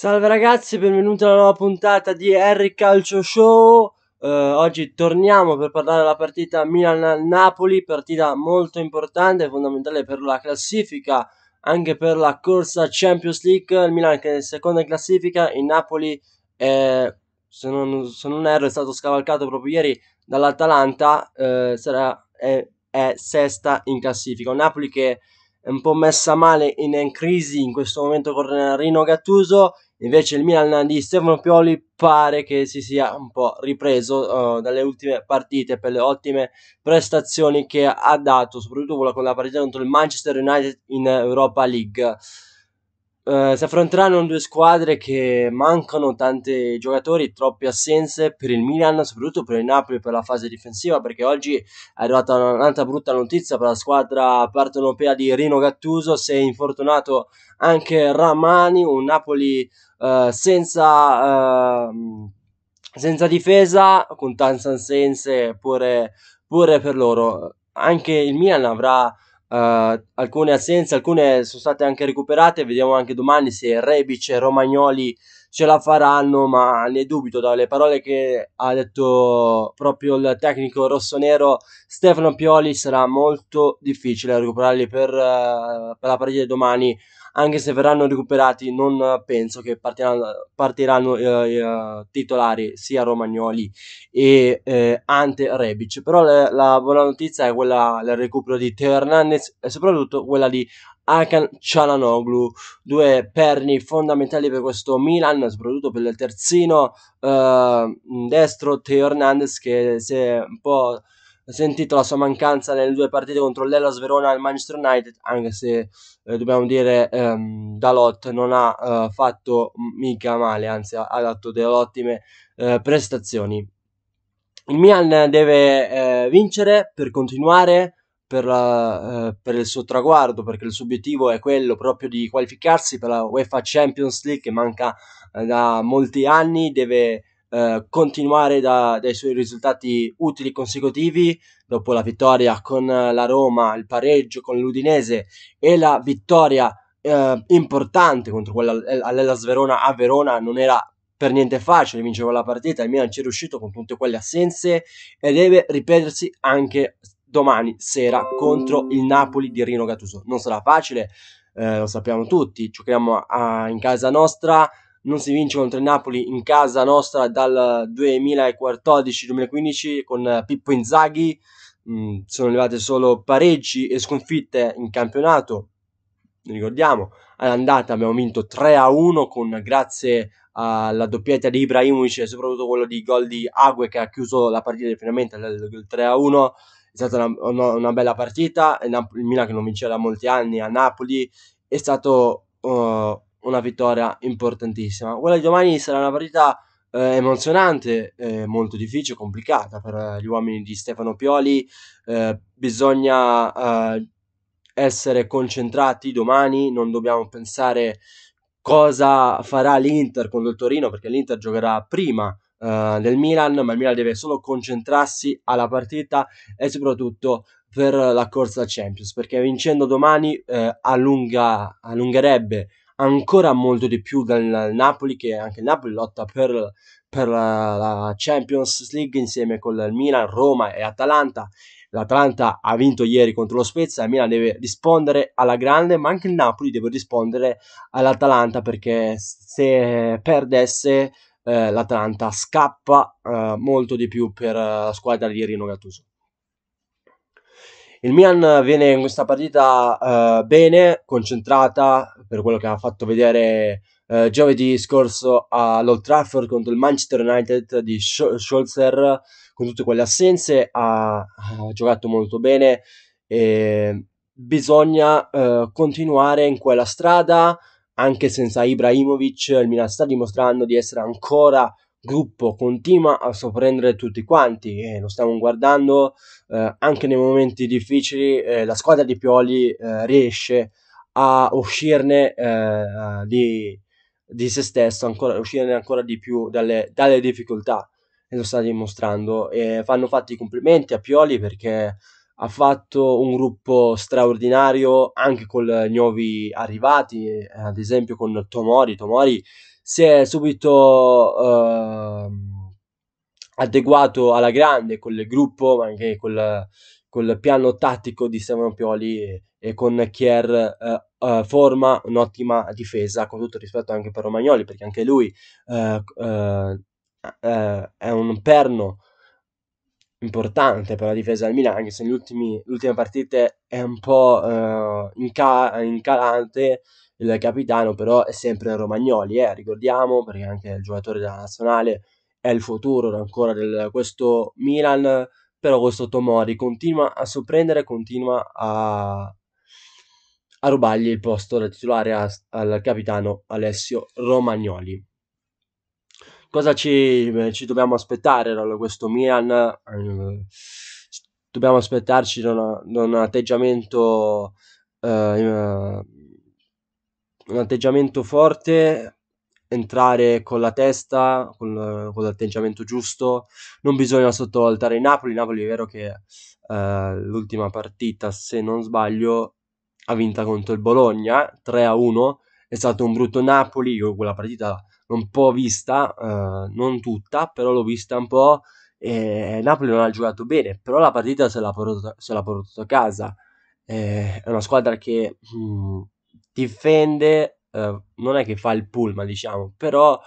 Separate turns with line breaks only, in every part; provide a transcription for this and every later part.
Salve ragazzi, benvenuti alla nuova puntata di Harry Calcio Show. Eh, oggi torniamo per parlare della partita Milan-Napoli, partita molto importante, fondamentale per la classifica, anche per la corsa Champions League. Il Milan che è in seconda classifica, il Napoli, eh, se, non, se, non, erro, è stato scavalcato proprio ieri dall'Atalanta, eh, sarà, è, è, sesta in classifica. Un Napoli che è un po' messa male in, in crisi in questo momento con Rino Gattuso Invece il Milan di Stefano Pioli pare che si sia un po' ripreso uh, dalle ultime partite per le ottime prestazioni che ha dato, soprattutto quella con la partita contro il Manchester United in Europa League. Eh, si affronteranno due squadre che mancano tanti giocatori, troppe assenze per il Milan, soprattutto per il Napoli per la fase difensiva, perché oggi è arrivata un'altra brutta notizia per la squadra partenopea di Rino Gattuso, si è infortunato anche Ramani, un Napoli eh, senza, eh, senza, difesa, con tante assenze pure, pure per loro. Anche il Milan avrà Uh, alcune assenze, alcune sono state anche recuperate. Vediamo anche domani se Rebic e Romagnoli ce la faranno, ma ne dubito dalle parole che ha detto proprio il tecnico rossonero Stefano Pioli. Sarà molto difficile recuperarli per, uh, per la partita di domani anche se verranno recuperati non penso che partiranno, partiranno eh, eh, titolari sia Romagnoli e eh, Ante Rebic però la, la, buona notizia è quella del recupero di Teo Hernandez e soprattutto quella di Akan Cialanoglu, due perni fondamentali per questo Milan, soprattutto per il terzino eh, destro Teo Hernandez che si è un po' sentito la sua mancanza nelle due partite contro l'Ellas Verona e il Manchester United, anche se eh, dobbiamo dire ehm, Dalot non ha eh, fatto mica male, anzi ha, ha dato delle ottime eh, prestazioni. Il Milan deve eh, vincere per continuare, per, la, eh, per, il suo traguardo, perché il suo obiettivo è quello proprio di qualificarsi per la UEFA Champions League che manca eh, da molti anni, deve eh, continuare da, dai suoi risultati utili consecutivi dopo la vittoria con eh, la Roma, il pareggio con l'Udinese e la vittoria eh, importante contro quella eh, all'Ellas Verona a Verona non era per niente facile vincere la partita, il Milan ci è riuscito con tutte quelle assenze e deve ripetersi anche domani sera contro il Napoli di Rino Gattuso. Non sarà facile, eh, lo sappiamo tutti, giochiamo a, in casa nostra, non si vince contro il Napoli in casa nostra dal 2014-2015 con eh, Pippo Inzaghi, mh, mm, sono arrivate solo pareggi e sconfitte in campionato, ricordiamo, all'andata abbiamo vinto 3-1 con grazie alla doppietta di Ibrahimovic e soprattutto quello di gol di Ague che ha chiuso la partita finalmente il 3-1 è stata una, una, bella partita il Milan che non vinceva da molti anni a Napoli è stato uh, una vittoria importantissima. Quella di domani sarà una partita eh, emozionante, eh, molto difficile, complicata per eh, gli uomini di Stefano Pioli. Eh, bisogna eh, essere concentrati domani, non dobbiamo pensare cosa farà l'Inter contro il Torino, perché l'Inter giocherà prima eh, del Milan, ma il Milan deve solo concentrarsi alla partita e soprattutto per la corsa Champions, perché vincendo domani allunga, allungherebbe ancora molto di più dal Napoli che anche il Napoli lotta per, per la, la Champions League insieme con il Milan, Roma e Atalanta l'Atalanta ha vinto ieri contro lo Spezia, il Milan deve rispondere alla grande, ma anche il Napoli deve rispondere all'Atalanta perché se perdesse eh, l'Atalanta scappa eh, molto di più per eh, la squadra di Rino Gattuso. Il Milan viene in questa partita eh, bene, concentrata per quello che ha fatto vedere eh, giovedì scorso all'Old Trafford contro il Manchester United di Scholzer con tutte quelle assenze ha, ha giocato molto bene e bisogna eh, continuare in quella strada anche senza Ibrahimovic il Milan sta dimostrando di essere ancora gruppo continua a sorprendere tutti quanti e lo stiamo guardando eh, anche nei momenti difficili eh, la squadra di Pioli eh, riesce a uscirne eh, di, di, se stesso ancora, uscirne ancora di più dalle, dalle difficoltà e lo sta dimostrando e fanno fatti i complimenti a Pioli perché ha fatto un gruppo straordinario anche con i nuovi arrivati eh, ad esempio con Tomori Tomori si è subito uh, adeguato alla grande con il gruppo, ma anche col, col piano tattico di Stefano Pioli e, e con Chier uh, eh, uh, eh, forma un'ottima difesa, con tutto rispetto anche per Romagnoli, perché anche lui eh, è un perno importante per la difesa del Milan, anche se nelle ultime partite è un po' eh, in, ca- in, calante il capitano, però è sempre Romagnoli, eh, ricordiamo, perché anche il giocatore della nazionale è il futuro ancora di questo Milan, però questo Tomori continua a sorprendere, continua a, a rubargli il posto da titolare a, al capitano Alessio Romagnoli cosa ci, ci dobbiamo aspettare da questo Milan? Eh, dobbiamo aspettarci da, una, da un atteggiamento uh, un atteggiamento forte entrare con la testa, con, con, l'atteggiamento giusto. Non bisogna sottovalutare il Napoli. Napoli è vero che eh, l'ultima partita, se non sbaglio, ha vinta contro il Bologna 3 a 1. È stato un brutto Napoli. Io quella partita un po' vista, eh, non tutta, però l'ho vista un po'. E Napoli non ha giocato bene, però la partita se l'ha portato, se l'ha portato a casa. Eh, è una squadra che mh, mm, difende, eh, non è che fa il pullman, diciamo, però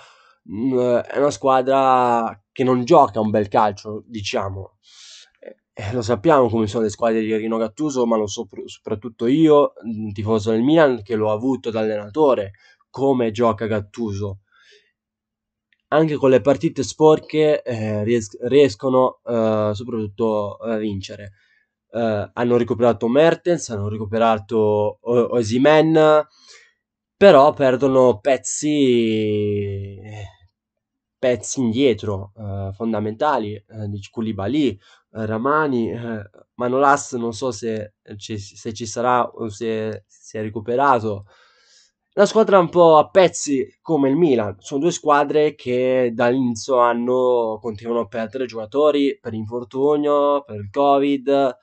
mh, mm, è una squadra che non gioca un bel calcio, diciamo. Eh, lo sappiamo come sono le squadre di Rino Gattuso, ma lo so pr- soprattutto io, mm, tifoso del Milan, che l'ho avuto da allenatore, come gioca Gattuso anche con le partite sporche eh, ries- riescono eh, soprattutto a vincere. Eh, hanno recuperato Mertens, hanno recuperato o- Osimen, però perdono pezzi, pezzi indietro eh, fondamentali, eh, di Koulibaly, eh, Ramani, Manolas non so se ci, se ci sarà o se si è recuperato, la squadra è un po' a pezzi come il Milan, sono due squadre che dall'inizio anno continuano a perdere giocatori per infortunio, per il Covid.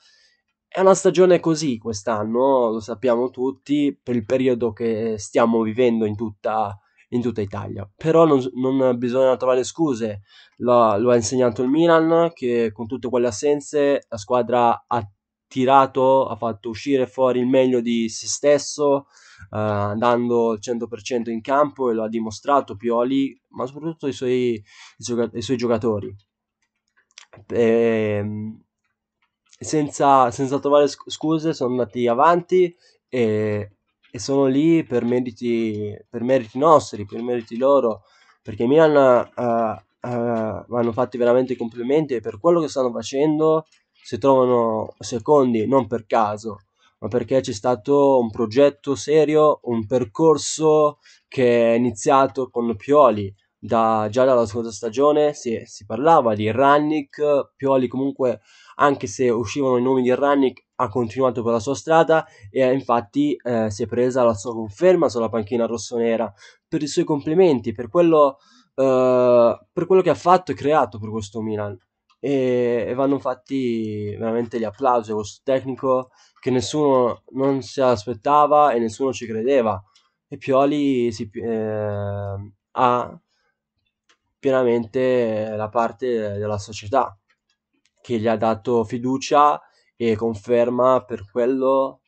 È una stagione così quest'anno, lo sappiamo tutti, per il periodo che stiamo vivendo in tutta, in tutta Italia. Però non, non, bisogna trovare scuse, lo, lo ha insegnato il Milan che con tutte quelle assenze la squadra ha tirato, ha fatto uscire fuori il meglio di se stesso eh, andando al 100% in campo e lo ha dimostrato Pioli, ma soprattutto i suoi, i suoi, i suoi giocatori. E, ehm, senza, senza, trovare scuse sono andati avanti e, e sono lì per meriti, per meriti, nostri, per meriti loro, perché Milan uh, uh, vanno fatti veramente i complimenti per quello che stanno facendo si trovano secondi, non per caso, ma perché c'è stato un progetto serio, un percorso che è iniziato con Pioli. Da, già dalla scorsa stagione si, si parlava di Rannick, Pioli comunque anche se uscivano i nomi di Rannick ha continuato per la sua strada e infatti eh, si è presa la sua conferma sulla panchina rossonera per i suoi complimenti, per quello, eh, per quello che ha fatto e creato per questo Milan e, e vanno fatti veramente gli applausi a questo tecnico che nessuno non si aspettava e nessuno ci credeva e Pioli si, eh, ha pienamente la parte della società che gli ha dato fiducia e conferma per quello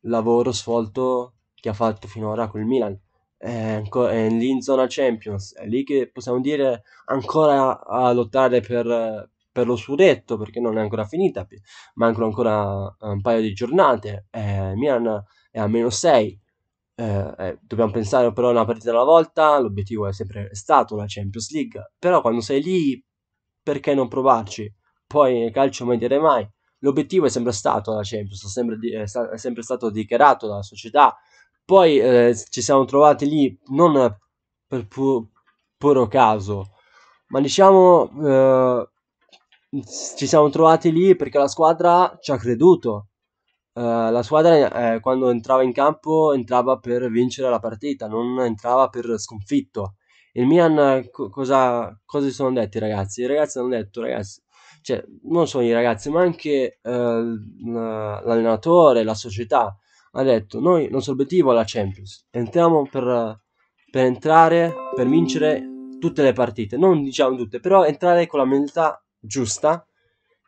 lavoro svolto che ha fatto finora col Milan. È, lì in zona Champions, è lì che possiamo dire ancora a lottare per, per lo scudetto perché non è ancora finita, mancano ancora eh, un paio di giornate, eh, Milan è a meno 6, eh, eh, dobbiamo pensare però a una partita alla volta, l'obiettivo è sempre stato la Champions League, però quando sei lì perché non provarci? Poi nel calcio mai dire mai, l'obiettivo è sempre stato la Champions, è sempre, di- è sempre stato dichiarato dalla società, poi eh, ci siamo trovati lì non per pu- puro caso, ma diciamo eh, ci siamo trovati lì perché la squadra ci ha creduto. Uh, la squadra eh, quando entrava in campo entrava per vincere la partita, non entrava per sconfitto. Il Milan co- cosa, si sono detti ragazzi? I ragazzi hanno detto ragazzi, cioè non solo i ragazzi ma anche uh, l'allenatore, la società ha detto noi il nostro obiettivo è la Champions, entriamo per, per entrare, per vincere tutte le partite, non diciamo tutte, però entrare con la mentalità giusta,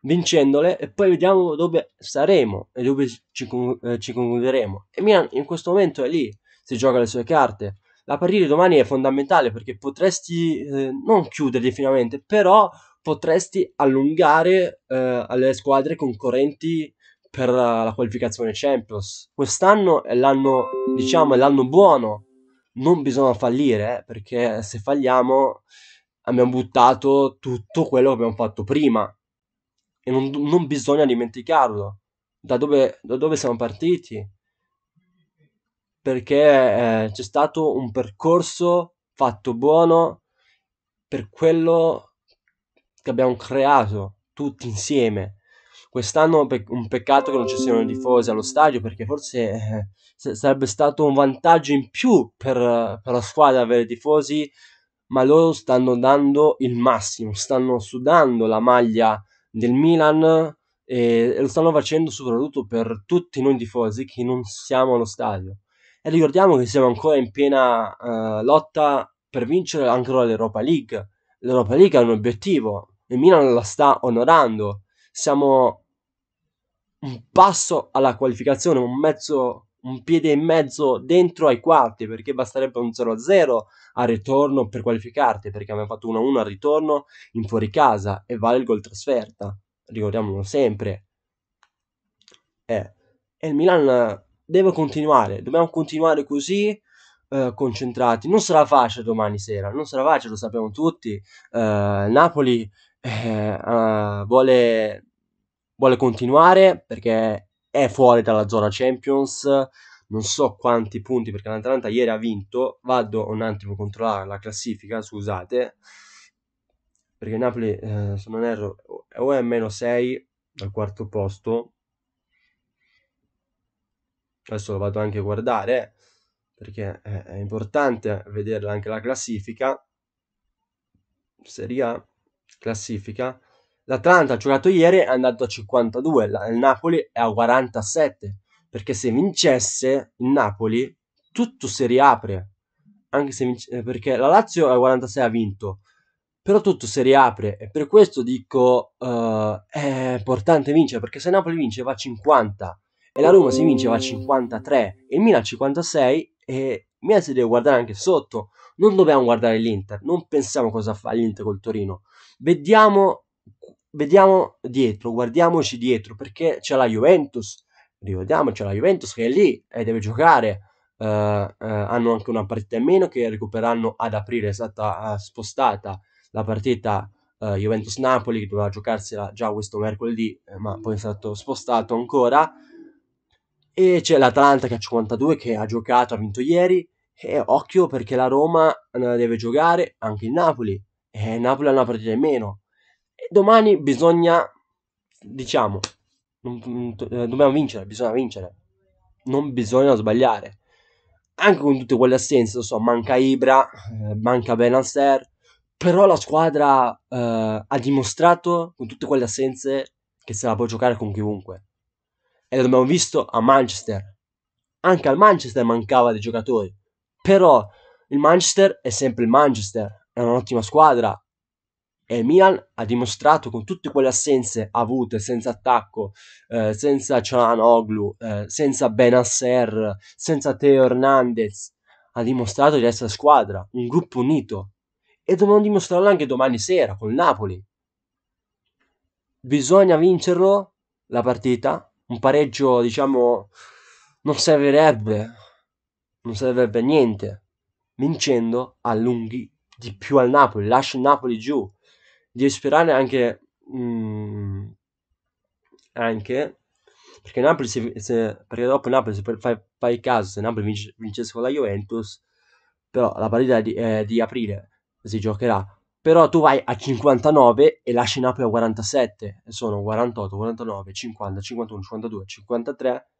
vincendole e poi vediamo dove saremo e dove ci, eh, ci concluderemo. E Milan in questo momento è lì, si gioca le sue carte. La partita di domani è fondamentale perché potresti eh, non chiuderli finalmente, però potresti allungare eh, alle squadre concorrenti per la qualificazione Champions. Quest'anno è l'anno, diciamo, è l'anno buono. Non bisogna fallire, eh, perché se falliamo abbiamo buttato tutto quello che abbiamo fatto prima e non, non bisogna dimenticarlo da dove, da dove, siamo partiti perché eh, c'è stato un percorso fatto buono per quello che abbiamo creato tutti insieme quest'anno è un peccato che non ci siano tifosi allo stadio perché forse eh, sarebbe stato un vantaggio in più per, per la squadra avere tifosi ma loro stanno dando il massimo, stanno sudando la maglia del Milan e lo stanno facendo soprattutto per tutti noi tifosi che non siamo allo stadio. E ricordiamo che siamo ancora in piena uh, lotta per vincere ancora l'Europa League. L'Europa League è un obiettivo, e Milan la sta onorando. Siamo un passo alla qualificazione, un mezzo un piede e mezzo dentro ai quarti perché basterebbe un 0-0 a ritorno per qualificarti perché abbiamo fatto 1-1 al ritorno in fuori casa e vale il gol trasferta ricordiamolo sempre eh. e il Milan deve continuare dobbiamo continuare così eh, concentrati non sarà facile domani sera non sarà facile lo sappiamo tutti eh, Napoli eh, vuole vuole continuare perché è fuori dalla zona Champions, non so quanti punti perché l'Atalanta ieri ha vinto, vado un attimo a controllare la classifica, scusate, perché Napoli, eh, se non erro, o è meno 6 al quarto posto, adesso lo vado anche a guardare, perché è importante vedere anche la classifica, Serie A, classifica, L'Atlanta ha giocato ieri è andato a 52, il Napoli è a 47, perché se vincesse il Napoli tutto si riapre, anche se vince, eh, perché la Lazio a 46 ha vinto, però tutto si riapre e per questo dico uh, è importante vincere, perché se Napoli vince va a 50
e la Roma si vince va a
53 e il Milan a 56 e il Milan si deve guardare anche sotto, non dobbiamo guardare l'Inter, non pensiamo cosa fa l'Inter col Torino, vediamo vediamo dietro, guardiamoci dietro, perché c'è la Juventus, ricordiamoci la Juventus che è lì e deve giocare, uh, uh, hanno anche una partita in meno che recupereranno ad aprile, è stata uh, spostata la partita Juventus-Napoli che doveva giocarsela già questo mercoledì, ma poi è stato spostato ancora, e c'è l'Atalanta che ha 52 che ha giocato, ha vinto ieri, e occhio perché la Roma deve giocare anche il Napoli, e il Napoli ha una partita in meno domani bisogna, diciamo, eh, dobbiamo vincere, bisogna vincere. Non bisogna sbagliare. Anche con tutte quelle assenze, lo so, manca Ibra, eh, manca Benacer, però la squadra eh, ha dimostrato con tutte quelle assenze che se la può giocare con chiunque. E l'abbiamo visto a Manchester. Anche al Manchester mancava dei giocatori, però il Manchester è sempre il Manchester, è un'ottima squadra, e Milan ha dimostrato con tutte quelle assenze avute, senza attacco, eh, senza Cianoglu, eh, senza Benasser, senza Teo Hernandez, ha dimostrato di essere squadra, un gruppo unito. E dobbiamo dimostrarlo anche domani sera con Napoli. Bisogna vincerlo la partita. Un pareggio, diciamo, non servirebbe. Non servirebbe a niente. Vincendo allunghi di più al Napoli, lascia il Napoli giù. 10 per anche, mh, mm, anche perché Napoli se, se, perché dopo Napoli se fai, fai caso se Napoli vince, vincesse con la Juventus però la partita di, eh, di, aprile si giocherà però tu vai a 59 e lasci Napoli a 47 e sono 48, 49, 50, 51, 52, 53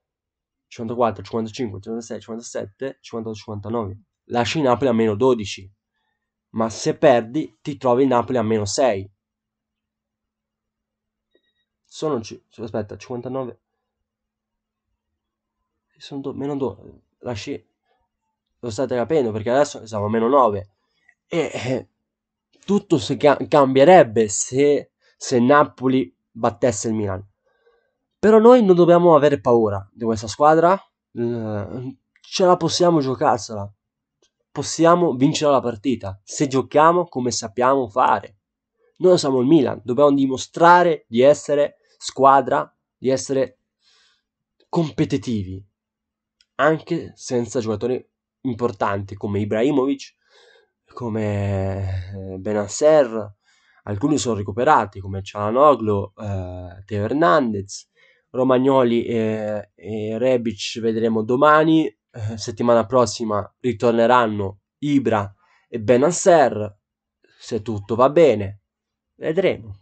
54, 55, 56, 57, 58, 59 lasci Napoli a meno 12 ma se perdi ti trovi il Napoli a meno 6. Sono, cioè, aspetta, 59. Eh, Sono do, meno 2. Lasci, lo state capendo perché adesso siamo a meno 9. E eh, tutto si ca- cambierebbe se, se Napoli battesse il Milan. Però noi non dobbiamo avere paura di questa squadra. Eh, ce la possiamo giocarsela possiamo vincere la partita se giochiamo come sappiamo fare. Noi siamo il Milan, dobbiamo dimostrare di essere squadra, di essere competitivi, anche senza giocatori importanti come Ibrahimovic, come eh, Benasser, alcuni sono recuperati come Cialanoglu, eh, Teo Hernandez, Romagnoli e, eh, e Rebic vedremo domani, eh, settimana prossima ritorneranno Ibra e Benasser, se tutto va bene, vedremo.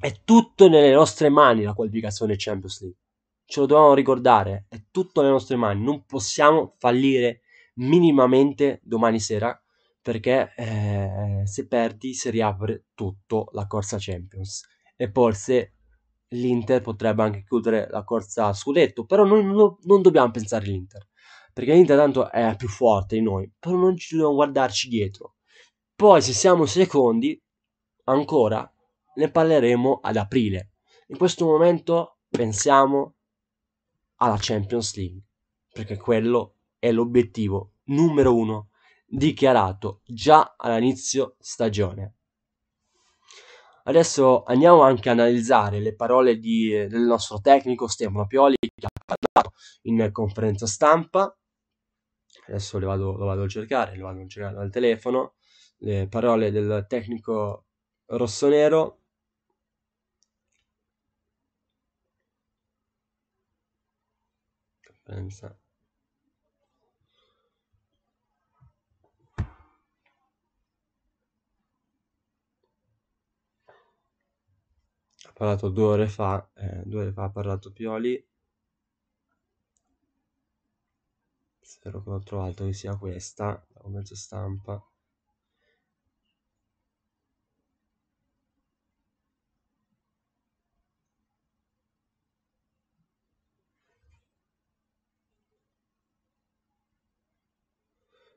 È tutto nelle nostre mani la qualificazione Champions League. Ce lo dobbiamo ricordare, è tutto nelle nostre mani. Non possiamo fallire minimamente domani sera perché eh, se perdi si riapre tutto la corsa Champions. E forse l'Inter potrebbe anche chiudere la corsa a scudetto, però non, non, non dobbiamo pensare all'Inter, perché l'Inter tanto è più forte di noi, però non ci dobbiamo guardarci dietro. Poi se siamo secondi, ancora, ne parleremo ad aprile. In questo momento pensiamo alla Champions League, perché quello è l'obiettivo numero uno dichiarato già all'inizio stagione. Adesso andiamo anche a analizzare le parole di, del nostro tecnico Stefano Pioli che ha parlato in conferenza stampa. Adesso le vado, lo vado a cercare, lo vado a cercare dal telefono. Le parole del tecnico rossonero. Conferenza parlato due ore fa, eh, due ore fa ha parlato Pioli. Spero che l'ho trovato che sia questa, ho mezzo stampa.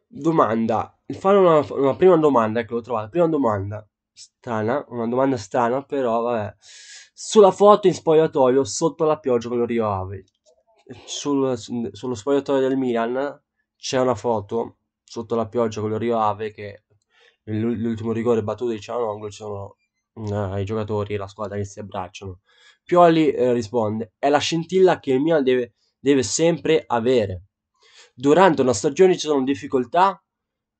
Domanda, fare una, una prima domanda, ecco l'ho trovata, prima domanda strana, una domanda strana, però vabbè. Sulla foto in spogliatoio sotto la pioggia con lo ricordavo. Sul, sullo spogliatoio del Milan c'è una foto sotto la pioggia con Rio Ave che l'ultimo rigore battuto di Cianongolo ci sono uh, i giocatori e la squadra che si abbracciano. Pioli eh, risponde: È la scintilla che il Milan deve, deve sempre avere. Durante una stagione ci sono difficoltà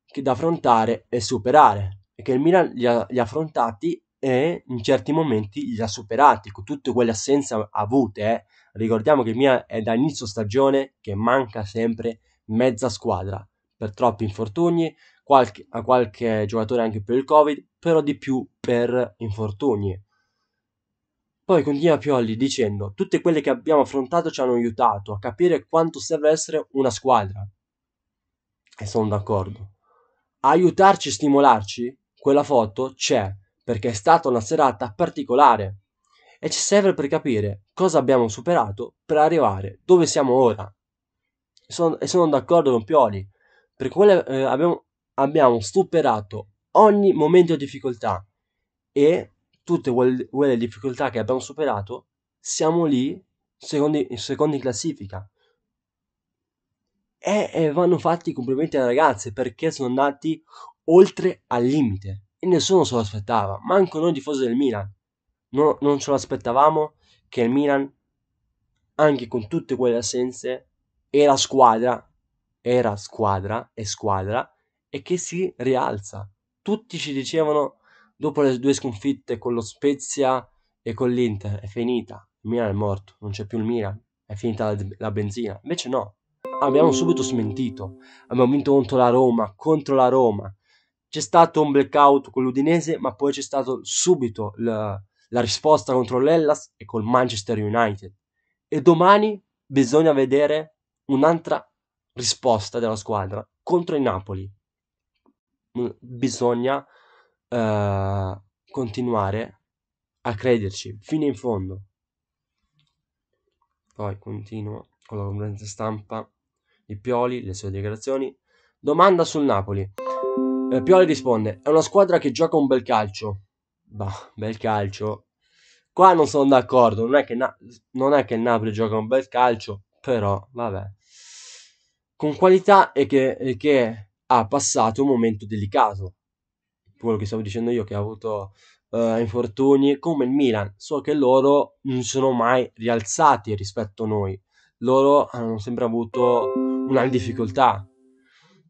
che da affrontare e superare che il Milan li ha, li ha affrontati e in certi momenti li ha superati con tutte quelle assenze avute. Eh. Ricordiamo che il Milan è da inizio stagione che manca sempre mezza squadra per troppi infortuni, qualche, a qualche giocatore anche per il Covid, però di più per infortuni. Poi continua Pioli dicendo: Tutte quelle che abbiamo affrontato ci hanno aiutato a capire quanto serve essere una squadra. E sono d'accordo. Aiutarci e stimolarci? quella foto c'è perché è stata una serata particolare e ci serve per capire cosa abbiamo superato per arrivare dove siamo ora. e sono, e sono d'accordo con Pioli, per quale eh, abbiamo, abbiamo superato ogni momento di difficoltà e tutte quelle difficoltà che abbiamo superato siamo lì secondi, secondi in classifica. E, e vanno fatti complimenti alle ragazze perché sono andati oltre al limite e nessuno se lo aspettava, manco noi tifosi del Milan. No, non ce lo aspettavamo che il Milan, anche con tutte quelle assenze, era squadra, era squadra e squadra e che si rialza. Tutti ci dicevano dopo le due sconfitte con lo Spezia e con l'Inter, è finita, il Milan è morto, non c'è più il Milan, è finita la, la benzina. Invece no, abbiamo subito smentito, abbiamo vinto contro la Roma, contro la Roma, c'è stato un blackout con l'Udinese, ma poi c'è stato subito la, la risposta contro l'Ellas e col Manchester United. E domani bisogna vedere un'altra risposta della squadra contro il Napoli. Mm, bisogna uh, continuare a crederci fino in fondo. Poi continuo con la conferenza stampa di Pioli, le sue dichiarazioni. Domanda sul Napoli. Eh, Pioli risponde: È una squadra che gioca un bel calcio. Bah, bel calcio. Qua non sono d'accordo. Non è, che Na- non è che il Napoli gioca un bel calcio, però vabbè. Con qualità e che, che, ha passato un momento delicato. Quello che stavo dicendo io, che ha avuto eh, infortuni come il Milan. So che loro non sono mai rialzati rispetto a noi. Loro hanno sempre avuto una difficoltà.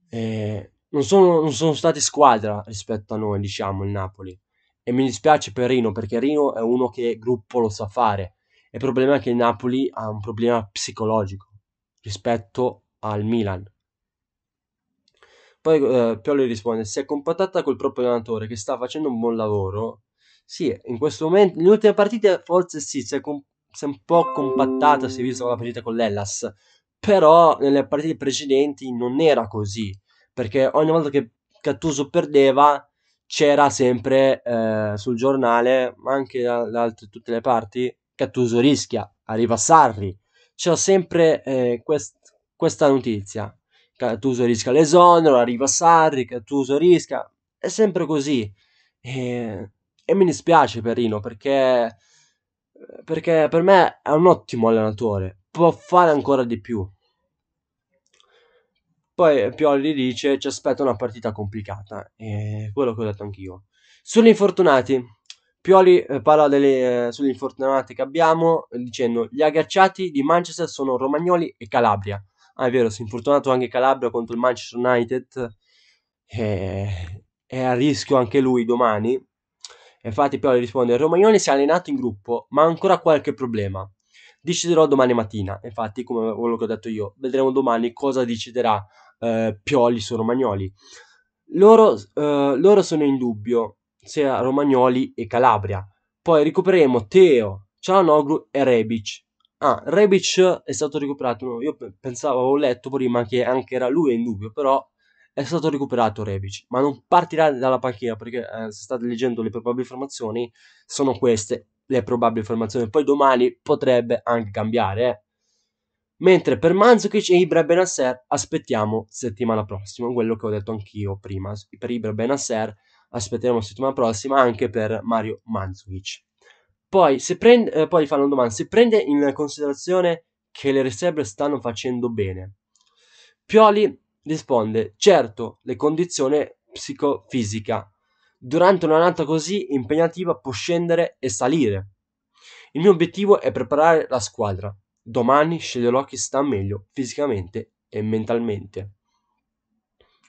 E non sono, non sono stati squadra rispetto a noi, diciamo, il Napoli. E mi dispiace per Rino, perché Rino è uno che gruppo lo sa fare. Il problema è che il Napoli ha un problema psicologico rispetto al Milan. Poi eh, Pioli risponde, si è compattata col proprio allenatore che sta facendo un buon lavoro. Sì, in questo momento, nelle ultime partite forse sì, si è, com- si è un po' compattata, si è vista la partita con l'Ellas, però nelle partite precedenti non era così perché ogni volta che Cattuso perdeva c'era sempre eh, sul giornale, ma anche da, da altre, tutte le parti, Cattuso rischia, arriva Sarri, c'era sempre eh, quest, questa notizia, Cattuso rischia l'esonero, arriva Sarri, Cattuso rischia, è sempre così. E, e mi dispiace per Rino perché, perché per me è un ottimo allenatore, può fare ancora di più poi Pioli dice ci aspetta una partita complicata, e quello che ho detto anch'io. Sugli infortunati, Pioli eh, parla delle, eh, sugli infortunati che abbiamo eh, dicendo gli agacciati di Manchester sono Romagnoli e Calabria. Ah è vero, si è infortunato anche Calabria contro il Manchester United, e, eh, è a rischio anche lui domani. Infatti Pioli risponde Romagnoli si è allenato in gruppo ma ha ancora qualche problema deciderò domani mattina. Infatti, come quello che ho detto io, vedremo domani cosa deciderà eh, Pioli su Romagnoli. Loro, eh, loro sono in dubbio sia Romagnoli e Calabria. Poi recupereremo Teo, Cialanoglu e Rebic. Ah, Rebic è stato recuperato. Io pensavo, avevo letto prima che anche era lui in dubbio, però è stato recuperato Rebic, ma non partirà dalla panchina perché eh, se state leggendo le probabili informazioni sono queste le probabili informazioni, Poi domani potrebbe anche cambiare, eh. Mentre per Manzukic e Ibra Benasser aspettiamo settimana prossima, quello che ho detto anch'io prima. Per Ibra Benasser aspetteremo settimana prossima anche per Mario Manzukic. Poi, se prende, eh, poi fanno domanda, se prende in considerazione che le riserve stanno facendo bene. Pioli risponde, certo, le condizioni psicofisica. Durante una nata così impegnativa può scendere e salire. Il mio obiettivo è preparare la squadra, domani sceglierò chi sta meglio fisicamente e mentalmente.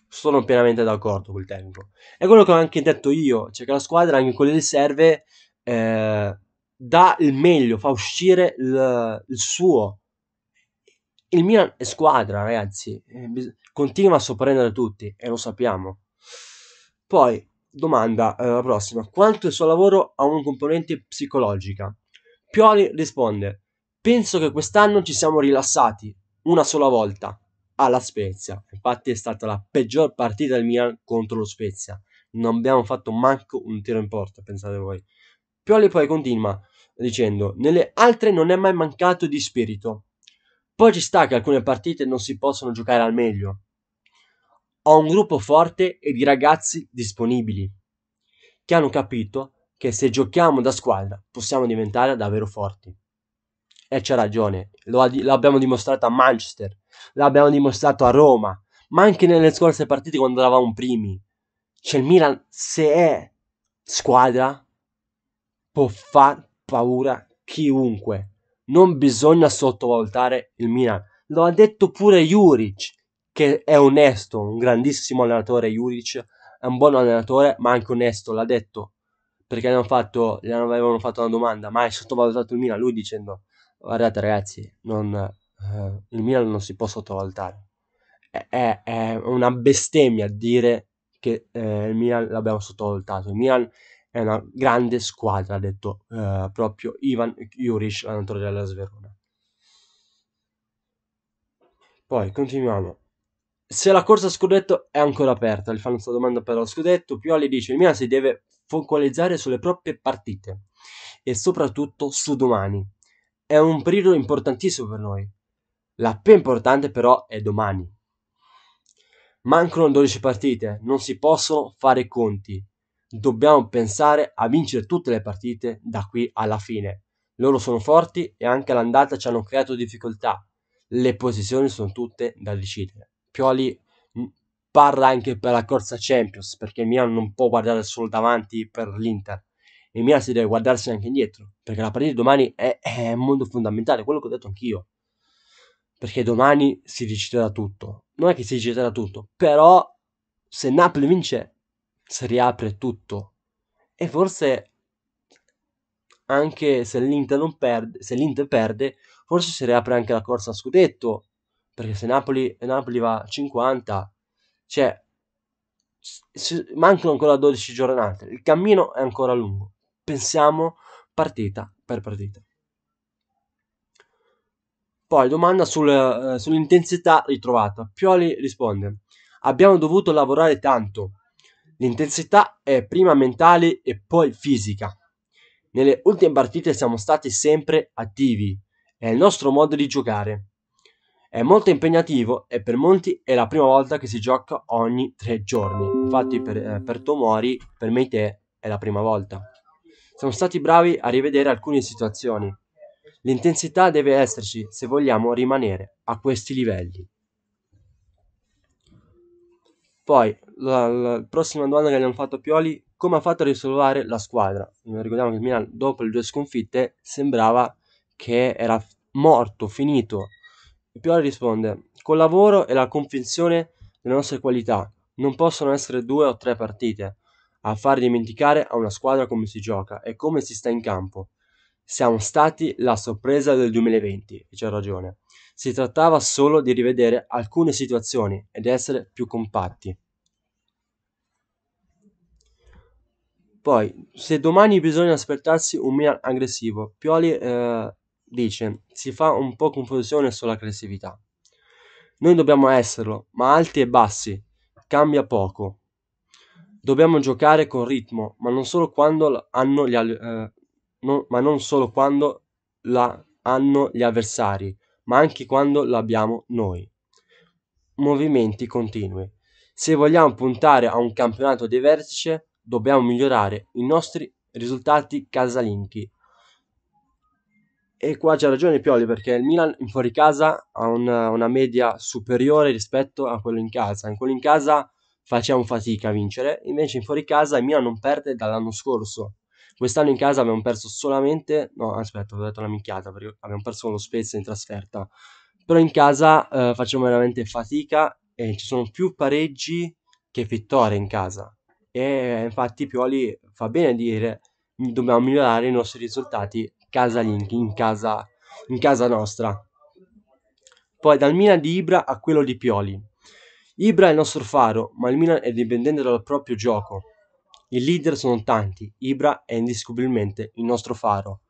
Sono pienamente d'accordo col tecnico. È quello che ho anche detto io, cioè che la squadra anche in quelle riserve eh, dà il meglio, fa uscire il, il suo. Il Milan è squadra, ragazzi, eh, continua a sorprendere tutti e lo sappiamo. Poi, domanda eh, la eh, prossima. Quanto il suo lavoro ha una componente psicologica? Pioli risponde, Penso che quest'anno ci siamo rilassati una sola volta alla Spezia. Infatti è stata la peggior partita del Milan contro lo Spezia. Non abbiamo fatto manco un tiro in porta, pensate voi. Pioli poi continua dicendo: Nelle altre non è mai mancato di spirito. Poi ci sta che alcune partite non si possono giocare al meglio. Ho un gruppo forte e di ragazzi disponibili che hanno capito che se giochiamo da squadra possiamo diventare davvero forti. E eh, c'ha ragione, lo, l'abbiamo dimostrato a Manchester, l'abbiamo dimostrato a Roma, ma anche nelle scorse partite quando eravamo primi. C'è cioè, il Milan, se è squadra, può far paura chiunque. Non bisogna sottovalutare il Milan. Lo ha detto pure Juric, che è onesto, un grandissimo allenatore Juric, è un buon allenatore, ma anche onesto, l'ha detto perché gli avevano fatto una domanda, ma hai sottovalutato il Milan? Lui dicendo guardate ragazzi, non, eh, il Milan non si può sottovalutare. È, è, una bestemmia dire che eh, il Milan l'abbiamo sottovalutato. Il Milan è una grande squadra, ha detto eh, proprio Ivan Juric, l'allenatore della Sverona. Poi continuiamo. Se la corsa scudetto è ancora aperta, gli fanno questa domanda per lo scudetto. Pioli dice: Il Milan si deve focalizzare sulle proprie partite e soprattutto su domani è un periodo importantissimo per noi. La più importante però è domani. Mancano 12 partite, non si possono fare conti. Dobbiamo pensare a vincere tutte le partite da qui alla fine. Loro sono forti e anche l'andata ci hanno creato difficoltà. Le posizioni sono tutte da decidere. Pioli mm, parla anche per la corsa Champions perché Milan non può guardare solo davanti per l'Inter e Milan si deve guardarsi anche indietro, perché la partita di domani è, è un mondo fondamentale, quello che ho detto anch'io. Perché domani si deciderà tutto. Non è che si deciderà tutto, però se Napoli vince si riapre tutto. E forse anche se l'Inter, non perde, se l'Inter perde, forse si riapre anche la corsa a scudetto, perché se Napoli, Napoli va a 50, cioè mancano ancora 12 giornate, il cammino è ancora lungo pensiamo partita per partita. Poi domanda sul, eh, sull'intensità ritrovata. Pioli risponde: Abbiamo dovuto lavorare tanto. L'intensità è prima mentale e poi fisica. Nelle ultime partite siamo stati sempre attivi. È il nostro modo di giocare. È molto impegnativo e per molti è la prima volta che si gioca ogni tre giorni. Infatti, per, eh, per Tomori, per me, te è la prima volta. Siamo stati bravi a rivedere alcune situazioni. L'intensità deve esserci se vogliamo rimanere a questi livelli. Poi, la, la prossima domanda che gli hanno fatto Pioli, come ha fatto a risolvere la squadra? Ricordiamo che il Milan, dopo le due sconfitte, sembrava che era morto, finito. Pioli risponde, col lavoro e la convinzione delle nostre qualità, non possono essere due o tre partite, a far dimenticare a una squadra come si gioca e come si sta in campo. Siamo stati la sorpresa del 2020, e c'è ragione. Si trattava solo di rivedere alcune situazioni ed essere più compatti. Poi, se domani bisogna aspettarsi un Milan aggressivo, Pioli eh, dice, si fa un po' confusione sull'aggressività. Noi dobbiamo esserlo, ma alti e bassi, cambia poco. Dobbiamo giocare con ritmo, ma non solo quando hanno gli, eh, non, ma non solo quando la hanno gli avversari, ma anche quando l'abbiamo noi. Movimenti continui. Se vogliamo puntare a un campionato di vertice, dobbiamo migliorare i nostri risultati casalinghi. E qua c'è ragione Pioli perché il Milan in fuori casa ha una, una media superiore rispetto a quello in casa. In quello in casa facciamo fatica a vincere, invece in fuori casa il Milan non perde dall'anno scorso. Quest'anno in casa abbiamo perso solamente, no aspetta ho detto una minchiata perché abbiamo perso con lo Spezia in trasferta, però in casa eh, facciamo veramente fatica e ci sono più pareggi che vittorie in casa e infatti Pioli fa bene a dire dobbiamo migliorare i nostri risultati casalinghi in casa, in casa nostra. Poi dal Milan di Ibra a quello di Pioli. Ibra è il nostro faro, ma il Milan è dipendente dal proprio gioco. I leader sono tanti, Ibra è indiscutibilmente il nostro faro.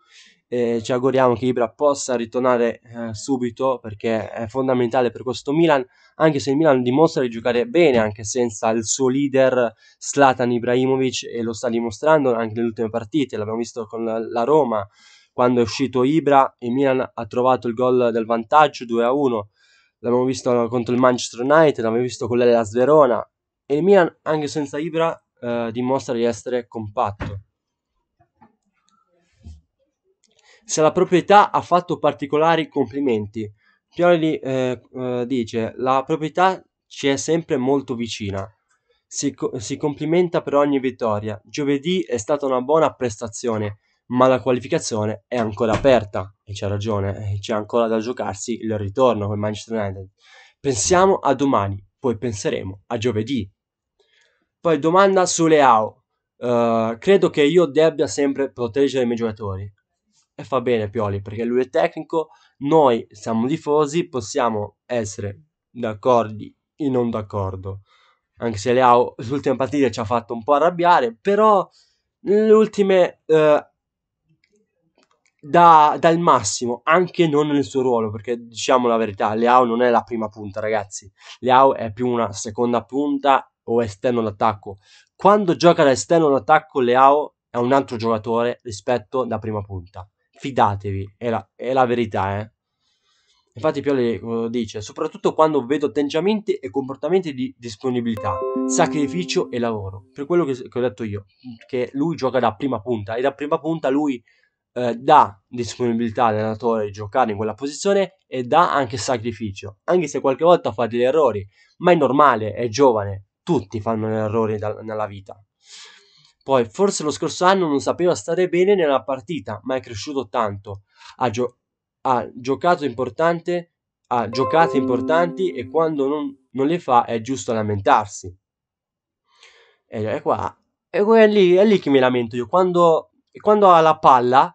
Eh, ci auguriamo che Ibra possa ritornare eh, subito perché è fondamentale per questo Milan, anche se il Milan dimostra di giocare bene anche senza il suo leader Slatan Ibrahimovic e lo sta dimostrando anche nelle ultime partite, l'abbiamo visto con la, la Roma, quando è uscito Ibra il Milan ha trovato il gol del vantaggio 2-1, l'abbiamo visto contro il Manchester United, l'abbiamo visto con l'Elas Verona e il Milan anche senza Ibra eh, dimostra di essere compatto. Se la proprietà ha fatto particolari complimenti, Pioli eh, eh, dice la proprietà ci è sempre molto vicina. Si, co- si complimenta per ogni vittoria. Giovedì è stata una buona prestazione ma la qualificazione è ancora aperta e c'ha ragione, c'è ancora da giocarsi il ritorno con Manchester United. Pensiamo a domani, poi penseremo a giovedì. Poi domanda su Leao. Uh, credo che io debba sempre proteggere i miei giocatori. E fa bene Pioli perché lui è tecnico, noi siamo tifosi, possiamo essere d'accordo e non d'accordo. Anche se Leao l'ultima partita ci ha fatto un po' arrabbiare, però le ultime uh, da, dal massimo, anche non nel suo ruolo, perché diciamo la verità, Leao non è la prima punta, ragazzi. Leao è più una seconda punta o esterno d'attacco. Quando gioca da esterno d'attacco, Leao è un altro giocatore rispetto da prima punta. Fidatevi, è la, è la verità, eh. Infatti Pioli eh, dice, soprattutto quando vedo atteggiamenti e comportamenti di disponibilità, sacrificio e lavoro. Per quello che, che ho detto io, che lui gioca da prima punta e da prima punta lui eh, dà disponibilità all'allenatore di giocare in quella posizione e dà anche sacrificio, anche se qualche volta fa degli errori, ma è normale, è giovane, tutti fanno errori da- nella vita. Poi, forse lo scorso anno non sapeva stare bene nella partita, ma è cresciuto tanto. Ha, gio- ha giocato importante, ha giocate importanti e quando non, non le fa è giusto lamentarsi. E è qua. è lì, è lì che mi lamento io. Quando, quando ha la palla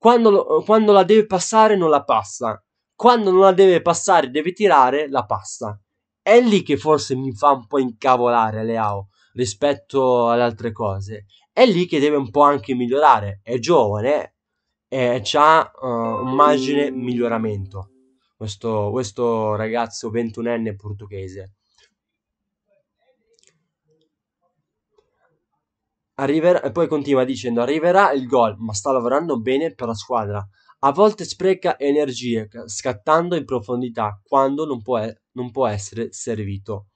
quando, lo, quando la deve passare non la passa. Quando non la deve passare, deve tirare, la passa. È lì che forse mi fa un po' incavolare Leao rispetto alle altre cose. È lì che deve un po' anche migliorare. È giovane e ha uh, eh, un margine miglioramento. Questo, questo ragazzo ventunenne portoghese. Arriverà, poi continua dicendo arriverà il gol, ma sta lavorando bene per la squadra. A volte spreca energie scattando in profondità quando non può, non può essere servito.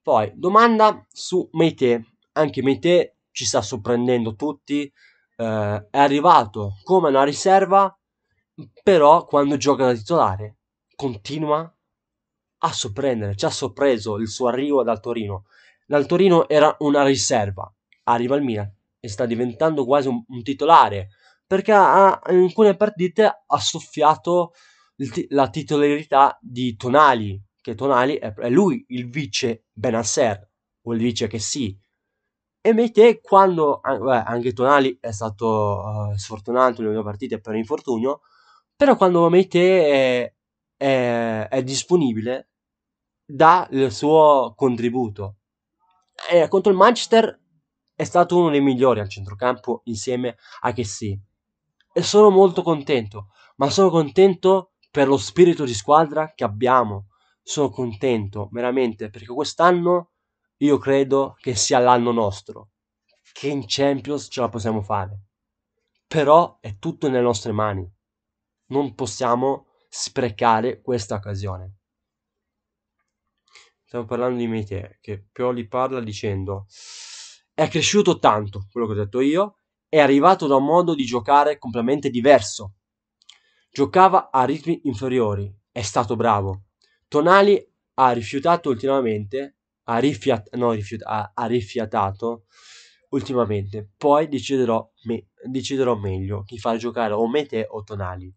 Poi domanda su Meite. Anche Meite ci sta sorprendendo tutti. Eh, è arrivato come una riserva, però quando gioca da titolare continua a sorprendere. Ci ha sorpreso il suo arrivo dal Torino. Dal Torino era una riserva arriva al Milan e sta diventando quasi un, un titolare perché ha, in alcune partite ha soffiato t- la titolarità di Tonali, che Tonali è, è lui il vice Benasser, il vice che sì. E Mete quando, beh, anche Tonali è stato uh, sfortunato nelle due partite per infortunio, però quando Mete è, è, è disponibile dà il suo contributo. E eh, contro il Manchester è stato uno dei migliori al centrocampo insieme a Chessy. E sono molto contento, ma sono contento per lo spirito di squadra che abbiamo. Sono contento veramente perché quest'anno io credo che sia l'anno nostro, che in Champions ce la possiamo fare. Però è tutto nelle nostre mani. Non possiamo sprecare questa occasione. Stiamo parlando di Mete, che Pioli parla dicendo è cresciuto tanto, quello che ho detto io, è arrivato da un modo di giocare completamente diverso. Giocava a ritmi inferiori, è stato bravo. Tonali ha rifiutato ultimamente, ha, rifiat- no, rifiut- ha, ha rifiatato ultimamente. Poi deciderò, me- deciderò meglio chi far giocare o Mete o Tonali.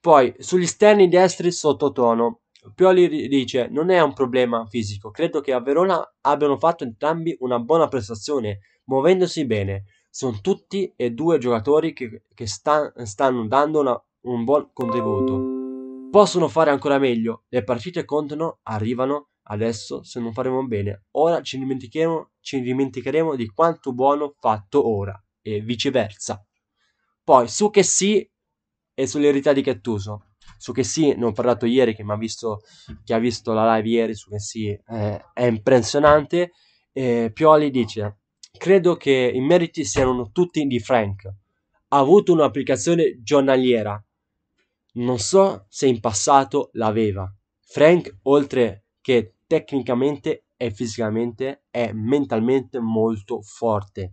Poi sugli esterni destri sotto tono, Pioli dice non è un problema fisico, credo che a Verona abbiano fatto entrambi una buona prestazione, muovendosi bene. Sono tutti e due giocatori che, che sta, stanno dando una, un buon contributo. Possono fare ancora meglio, le partite contano, arrivano, adesso se non faremo bene, ora ci dimenticheremo, ci dimenticheremo di quanto buono fatto ora e viceversa. Poi su che sì e sull'eredità di Cattuso su che sì, ne ho parlato ieri, che visto, chi ha visto la live ieri su che sì, eh, è impressionante. Eh, Pioli dice, credo che i meriti siano tutti di Frank. Ha avuto un'applicazione giornaliera. Non so se in passato l'aveva. Frank, oltre che tecnicamente e fisicamente, è mentalmente molto forte.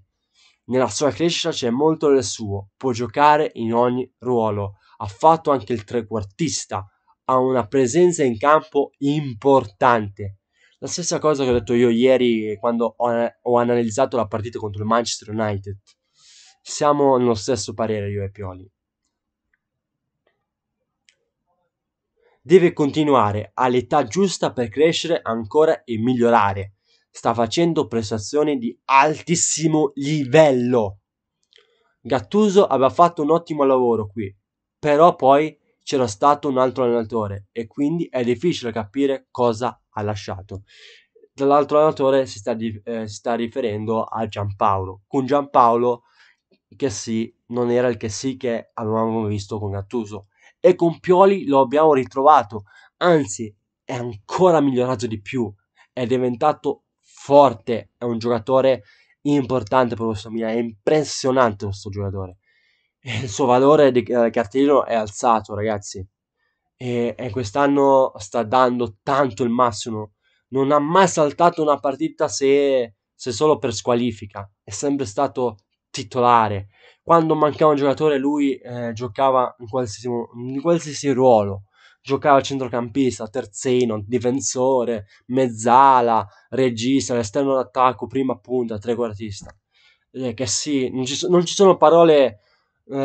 Nella sua crescita c'è molto del suo, può giocare in ogni ruolo, ha fatto anche il trequartista, ha una presenza in campo importante. La stessa cosa che ho detto io ieri quando ho, ho analizzato la partita contro il Manchester United. Siamo nello stesso parere io e Pioli. Deve continuare all'età giusta per crescere ancora e migliorare. Sta facendo prestazioni di altissimo livello. Gattuso aveva fatto un ottimo lavoro qui, però poi c'era stato un altro allenatore e quindi è difficile capire cosa ha lasciato. Dall'altro allenatore si sta, eh, si sta riferendo a Giampaolo, con Giampaolo che sì, non era il che sì che avevamo visto con Gattuso e con Pioli lo abbiamo ritrovato, anzi è ancora migliorato di più, è diventato forte, è un giocatore importante per questo Milan, è impressionante questo giocatore. il suo valore eh, di cartellino è alzato, ragazzi. E, e, quest'anno sta dando tanto il massimo. Non ha mai saltato una partita se, se solo per squalifica. È sempre stato titolare. Quando mancava un giocatore, lui eh, giocava in qualsiasi, in qualsiasi ruolo. Giocava centrocampista, terzino, difensore, mezzala, regista, esterno d'attacco, prima punta, trequartista. Eh, che sì, non ci, non ci sono parole eh,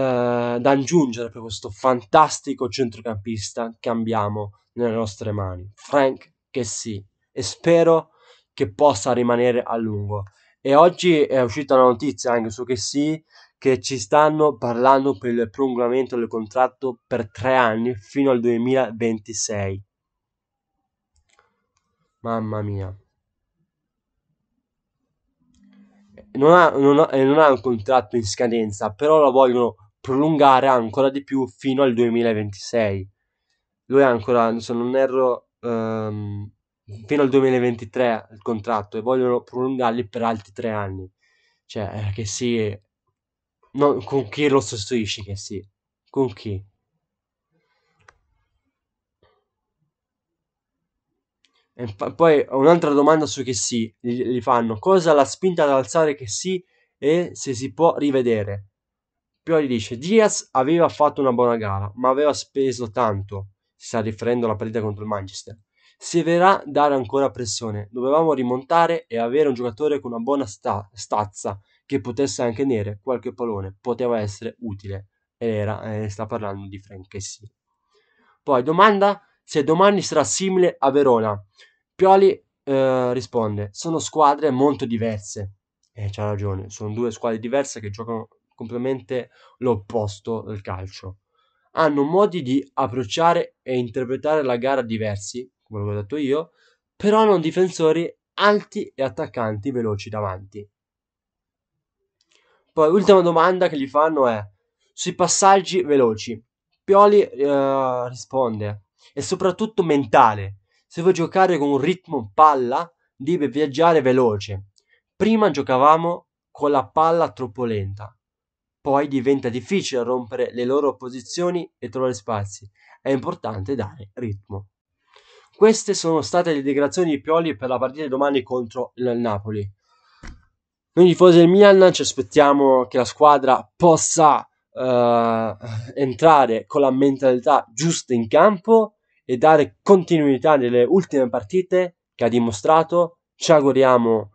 da aggiungere per questo fantastico centrocampista che abbiamo nelle nostre mani? Frank che sì, e spero che possa rimanere a lungo. E oggi è uscita la notizia anche su che sì, che ci stanno parlando per il prolungamento del contratto per tre anni fino al 2026. Mamma mia. non ha, non, ha, eh, non ha un contratto in scadenza, però lo vogliono prolungare ancora di più fino al 2026. Lui ha ancora, se non erro, um, fino al 2023 il contratto e vogliono prolungarli per altri tre anni. Cioè, eh, che sì, no, con chi lo sostituisci? Che sì, con chi? E poi un'altra domanda su che sì, gli fanno cosa l'ha spinta ad alzare che sì e se si può rivedere. Poi Pioli dice Diaz aveva fatto una buona gara, ma aveva speso tanto. Si sta riferendo alla partita contro il Manchester. Si verrà dare ancora pressione. Dovevamo rimontare e avere un giocatore con una buona sta- stazza che potesse anche nere qualche pallone. Poteva essere utile. E era, eh, sta parlando di Frank Kessie. Poi domanda se domani sarà simile a Verona. Pioli eh, risponde, sono squadre molto diverse. E eh, c'ha ragione, sono due squadre diverse che giocano completamente l'opposto del calcio. Hanno modi di approcciare e interpretare la gara diversi, come l'ho detto io, però hanno difensori alti e attaccanti veloci davanti. Poi l'ultima domanda che gli fanno è sui passaggi veloci. Pioli eh, risponde e soprattutto mentale. Se vuoi giocare con un ritmo palla, devi viaggiare veloce. Prima giocavamo con la palla troppo lenta. Poi diventa difficile rompere le loro posizioni e trovare spazi. È importante dare ritmo. Queste sono state le dichiarazioni di Pioli per la partita di domani contro il Napoli. Noi tifosi del Milan ci aspettiamo che la squadra possa uh, entrare con la mentalità giusta in campo e dare continuità nelle ultime partite che ha dimostrato. Ci auguriamo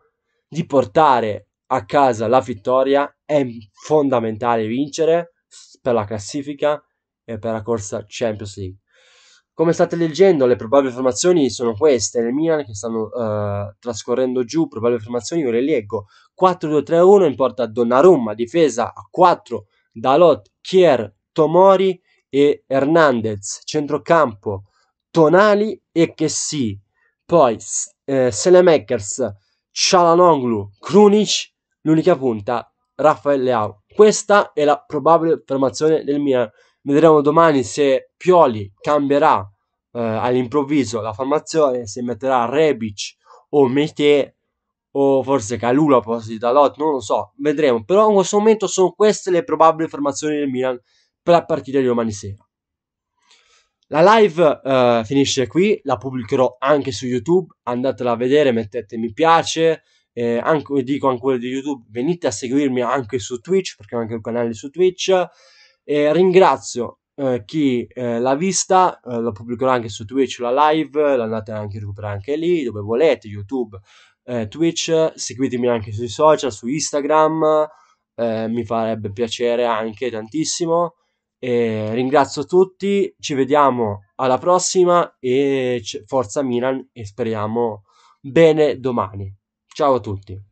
di portare a casa la vittoria. È fondamentale vincere per la classifica e per la corsa Champions League. Come state leggendo, le probabili formazioni sono queste. Nel Milan che stanno uh, trascorrendo giù, probabili formazioni, io le leggo. 4-2-3-1 in porta Donnarumma, difesa a 4 Dalot, Kier, Tomori e Hernandez, centrocampo Tonali e Chessy, poi eh, Selemakers, Cialanonglu, Krunic, l'unica punta Rafael Leao. Questa è la probabile formazione del Milan. Vedremo domani se Pioli cambierà eh, all'improvviso la formazione, se metterà Rebic o Mete o forse Calulu a proposito da Lot, non lo so, vedremo. Però in questo momento sono queste le probabili formazioni del Milan per la partita di domani sera. La live uh, finisce qui, la pubblicherò anche su YouTube, andatela a vedere, mettete mi piace, eh, anche, dico anche quello di YouTube, venite a seguirmi anche su Twitch, perché ho anche un canale su Twitch. Eh, ringrazio eh, chi eh, l'ha vista, eh, la pubblicherò anche su Twitch, la live, l'andate anche a recuperare anche lì, dove volete, YouTube, eh, Twitch, seguitemi anche sui social, su Instagram, eh, mi farebbe piacere anche tantissimo. E ringrazio tutti, ci vediamo alla prossima e forza Milan e speriamo bene domani. Ciao a tutti.